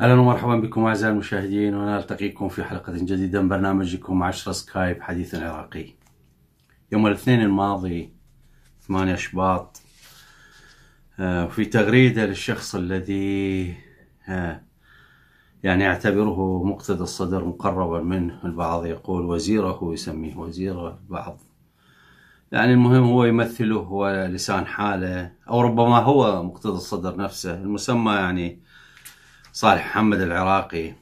اهلا ومرحبا بكم اعزائي المشاهدين ونلتقيكم في حلقه جديده من برنامجكم 10 سكايب حديث عراقي. يوم الاثنين الماضي 8 شباط في تغريده للشخص الذي آه، يعني يعتبره مقتدى الصدر مقربا منه البعض يقول وزيره يسميه وزيره البعض يعني المهم هو يمثله هو لسان حاله او ربما هو مقتدى الصدر نفسه المسمى يعني صالح محمد العراقي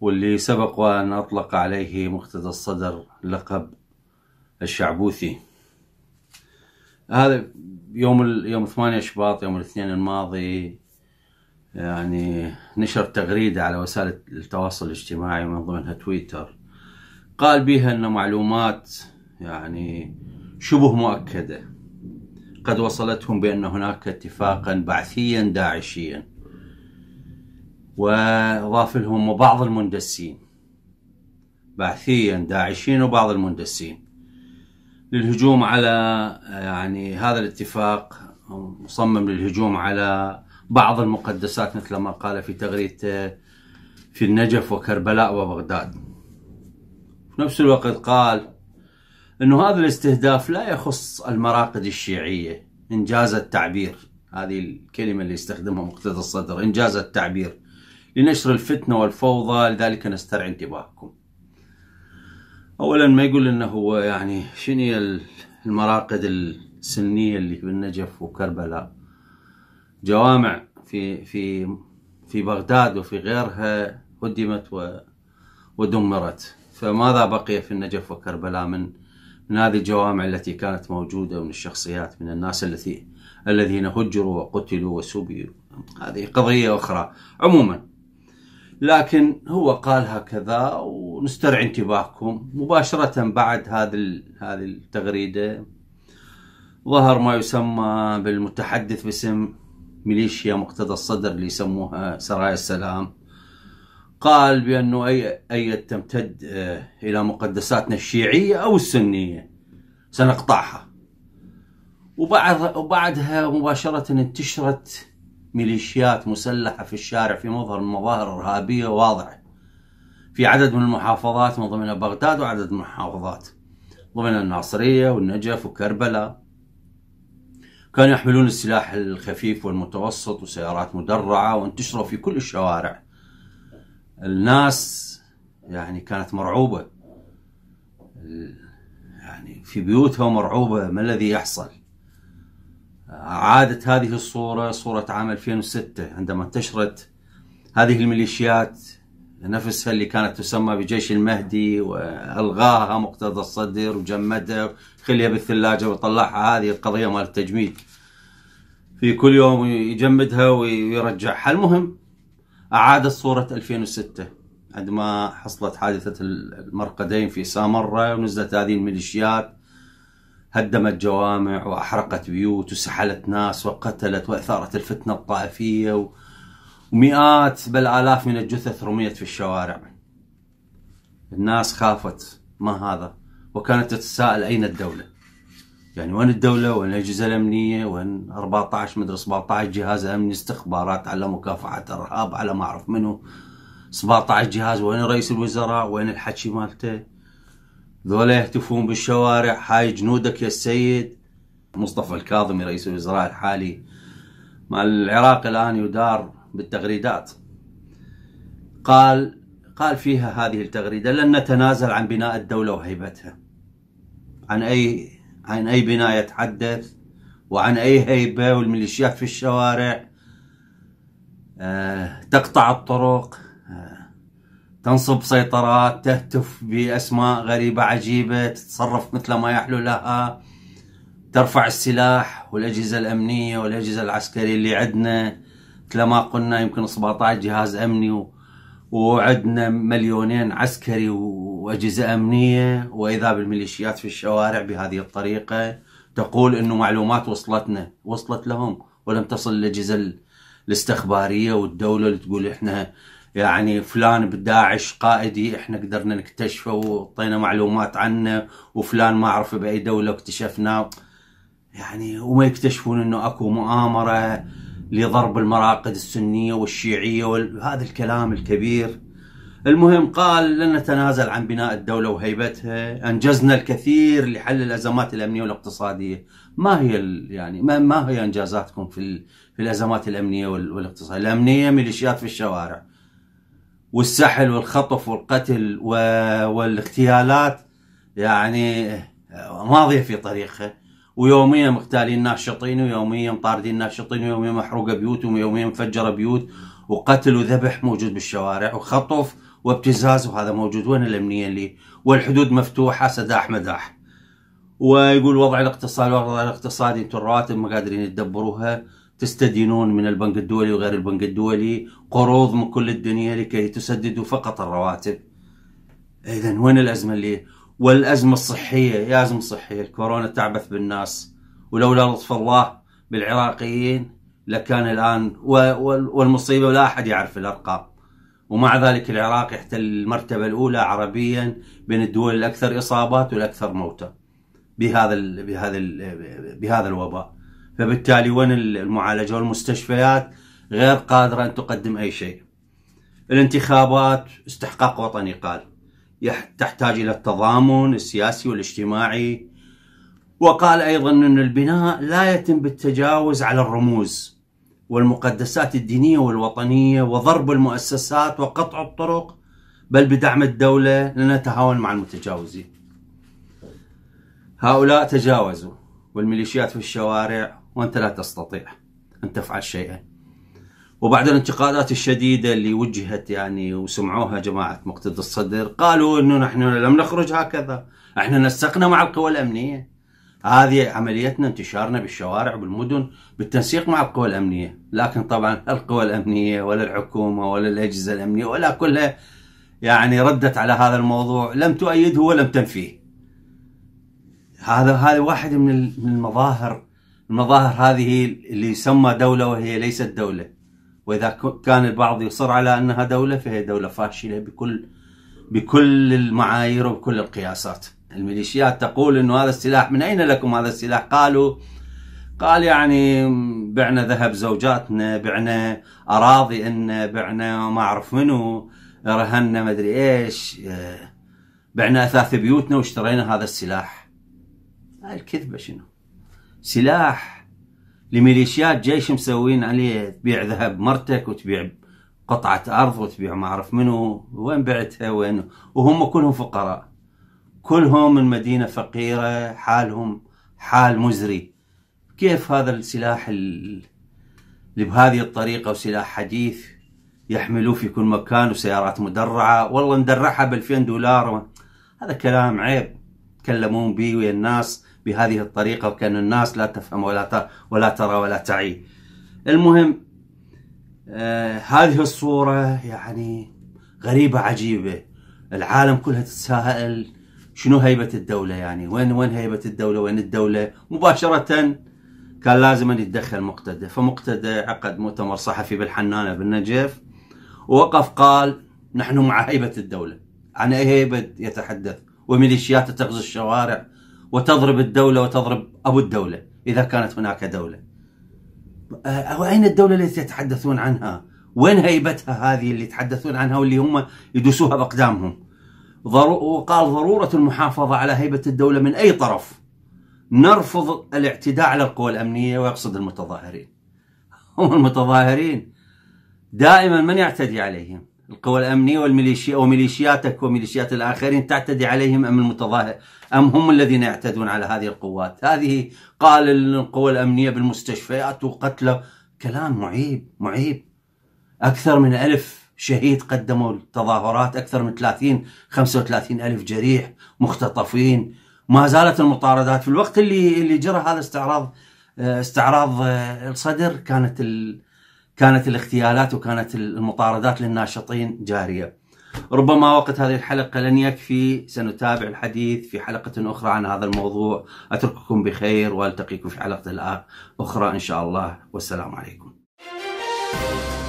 واللي سبق وأن أطلق عليه مقتدى الصدر لقب الشعبوثي هذا يوم يوم 8 شباط يوم الاثنين الماضي يعني نشر تغريدة على وسائل التواصل الاجتماعي من ضمنها تويتر قال بها أن معلومات يعني شبه مؤكدة قد وصلتهم بأن هناك اتفاقا بعثيا داعشيا وضاف لهم بعض المندسين بعثيا داعشين وبعض المندسين للهجوم على يعني هذا الاتفاق مصمم للهجوم على بعض المقدسات مثل ما قال في تغريدته في النجف وكربلاء وبغداد في نفس الوقت قال انه هذا الاستهداف لا يخص المراقد الشيعيه انجاز التعبير هذه الكلمه اللي يستخدمها مقتدى الصدر انجاز التعبير لنشر الفتنة والفوضى لذلك نسترعي انتباهكم أولا ما يقول أنه هو يعني شنو المراقد السنية اللي بالنجف وكربلاء جوامع في في في بغداد وفي غيرها هدمت ودمرت فماذا بقي في النجف وكربلاء من من هذه الجوامع التي كانت موجودة من الشخصيات من الناس التي الذين هجروا وقتلوا وسبيوا هذه قضية أخرى عموما لكن هو قال هكذا ونسترعي انتباهكم مباشرة بعد هذه هذه التغريدة ظهر ما يسمى بالمتحدث باسم ميليشيا مقتدى الصدر اللي يسموها سرايا السلام قال بأنه أي أي تمتد آه، إلى مقدساتنا الشيعية أو السنية سنقطعها وبعد وبعدها مباشرة انتشرت ميليشيات مسلحة في الشارع في مظهر من مظاهر إرهابية واضحة في عدد من المحافظات من ضمنها بغداد وعدد من المحافظات ضمن الناصرية والنجف وكربلاء كانوا يحملون السلاح الخفيف والمتوسط وسيارات مدرعة وانتشروا في كل الشوارع الناس يعني كانت مرعوبة يعني في بيوتها مرعوبة ما الذي يحصل عادت هذه الصورة صورة عام 2006 عندما انتشرت هذه الميليشيات نفسها اللي كانت تسمى بجيش المهدي والغاها مقتدى الصدر وجمدها خليها بالثلاجه وطلعها هذه القضيه مال التجميد في كل يوم يجمدها ويرجعها المهم اعادت صوره 2006 عندما حصلت حادثه المرقدين في سامره ونزلت هذه الميليشيات هدمت جوامع وأحرقت بيوت وسحلت ناس وقتلت وأثارت الفتنة الطائفية ومئات بل آلاف من الجثث رميت في الشوارع الناس خافت ما هذا وكانت تتساءل أين الدولة يعني وين الدولة وين الأجهزة الأمنية وين 14 مدري 17 جهاز أمني استخبارات على مكافحة إرهاب على ما أعرف منه 17 جهاز وين رئيس الوزراء وين الحكي مالته ذولا يهتفون بالشوارع هاي جنودك يا السيد مصطفى الكاظمي رئيس الوزراء الحالي مع العراق الآن يدار بالتغريدات قال قال فيها هذه التغريدة لن نتنازل عن بناء الدولة وهيبتها عن أي عن أي بناء يتحدث وعن أي هيبة والميليشيات في الشوارع أه تقطع الطرق تنصب سيطرات تهتف بأسماء غريبة عجيبة تتصرف مثل ما يحلو لها ترفع السلاح والأجهزة الأمنية والأجهزة العسكرية اللي عندنا مثل ما قلنا يمكن 17 جهاز أمني وعندنا مليونين عسكري وأجهزة أمنية وإذا بالميليشيات في الشوارع بهذه الطريقة تقول أنه معلومات وصلتنا وصلت لهم ولم تصل الأجهزة الاستخبارية والدولة اللي تقول إحنا يعني فلان بداعش قائدي احنا قدرنا نكتشفه وعطينا معلومات عنه وفلان ما اعرف باي دوله اكتشفناه يعني وما يكتشفون انه اكو مؤامره لضرب المراقد السنيه والشيعيه وهذا الكلام الكبير المهم قال لن نتنازل عن بناء الدولة وهيبتها أنجزنا الكثير لحل الأزمات الأمنية والاقتصادية ما هي يعني ما, ما هي أنجازاتكم في, في الأزمات الأمنية والاقتصادية الأمنية ميليشيات في الشوارع والسحل والخطف والقتل والاغتيالات يعني ماضيه في طريقها ويوميا مغتالين ناشطين ويوميا مطاردين ناشطين ويوميا محروقه بيوتهم ويوميا مفجره بيوت وقتل وذبح موجود بالشوارع وخطف وابتزاز وهذا موجود وين الامنيه اللي والحدود مفتوحه سداح مداح ويقول وضع الاقتصاد وضع الاقتصادي انتم الرواتب ما قادرين تدبروها تستدينون من البنك الدولي وغير البنك الدولي قروض من كل الدنيا لكي تسددوا فقط الرواتب اذا وين الازمه اللي والازمه الصحيه يا ازمه صحيه الكورونا تعبث بالناس ولولا لطف الله بالعراقيين لكان الان والمصيبه ولا احد يعرف الارقام ومع ذلك العراق يحتل المرتبه الاولى عربيا بين الدول الاكثر اصابات والاكثر موتى بهذا ال بهذا ال بهذا الوباء فبالتالي وين المعالجه والمستشفيات غير قادره ان تقدم اي شيء. الانتخابات استحقاق وطني قال تحتاج الى التضامن السياسي والاجتماعي وقال ايضا ان البناء لا يتم بالتجاوز على الرموز والمقدسات الدينيه والوطنيه وضرب المؤسسات وقطع الطرق بل بدعم الدوله لنتهاون مع المتجاوزين. هؤلاء تجاوزوا والميليشيات في الشوارع وأنت لا تستطيع أن تفعل شيئا وبعد الانتقادات الشديدة اللي وجهت يعني وسمعوها جماعة مقتدى الصدر قالوا أنه نحن لم نخرج هكذا احنا نسقنا مع القوى الأمنية هذه عمليتنا انتشارنا بالشوارع وبالمدن بالتنسيق مع القوى الأمنية لكن طبعا القوى الأمنية ولا الحكومة ولا الأجهزة الأمنية ولا كلها يعني ردت على هذا الموضوع لم تؤيده ولم تنفيه هذا هذا واحد من المظاهر المظاهر هذه اللي يسمى دولة وهي ليست دولة وإذا كان البعض يصر على أنها دولة فهي دولة فاشلة بكل بكل المعايير وبكل القياسات الميليشيات تقول أنه هذا السلاح من أين لكم هذا السلاح قالوا قال يعني بعنا ذهب زوجاتنا بعنا أراضي إن بعنا ما أعرف منو رهنا مدري إيش بعنا أثاث بيوتنا واشترينا هذا السلاح هاي الكذبة شنو سلاح لميليشيات جيش مسوين عليه تبيع ذهب مرتك وتبيع قطعة أرض وتبيع ما أعرف منو وين بعتها وين وهم كلهم فقراء كلهم من مدينة فقيرة حالهم حال مزري كيف هذا السلاح اللي بهذه الطريقة وسلاح حديث يحملوه في كل مكان وسيارات مدرعة والله ندرعها ب 2000 دولار هذا كلام عيب تكلمون بي ويا الناس بهذه الطريقة وكأن الناس لا تفهم ولا ولا ترى ولا تعي المهم آه هذه الصورة يعني غريبة عجيبة العالم كلها تتساءل شنو هيبة الدولة يعني وين وين هيبة الدولة وين الدولة مباشرة كان لازم أن يتدخل مقتدى فمقتدى عقد مؤتمر صحفي بالحنانة بالنجف ووقف قال نحن مع هيبة الدولة عن أي هيبة يتحدث وميليشيات تغزو الشوارع وتضرب الدولة وتضرب أبو الدولة إذا كانت هناك دولة أه، أين الدولة التي يتحدثون عنها وين هيبتها هذه اللي يتحدثون عنها واللي هم يدوسوها بأقدامهم وقال ضرورة المحافظة على هيبة الدولة من أي طرف نرفض الاعتداء على القوى الأمنية ويقصد المتظاهرين هم المتظاهرين دائما من يعتدي عليهم القوى الأمنية والميليشيا وميليشياتك وميليشيات الآخرين تعتدي عليهم أم المتظاهر أم هم الذين يعتدون على هذه القوات هذه قال القوى الأمنية بالمستشفيات وقتله كلام معيب معيب أكثر من ألف شهيد قدموا التظاهرات أكثر من 30 35 ألف جريح مختطفين ما زالت المطاردات في الوقت اللي اللي جرى هذا استعراض استعراض آه، الصدر كانت ال كانت الاغتيالات وكانت المطاردات للناشطين جاريه. ربما وقت هذه الحلقه لن يكفي سنتابع الحديث في حلقه اخرى عن هذا الموضوع اترككم بخير والتقيكم في حلقه اخرى ان شاء الله والسلام عليكم. thank you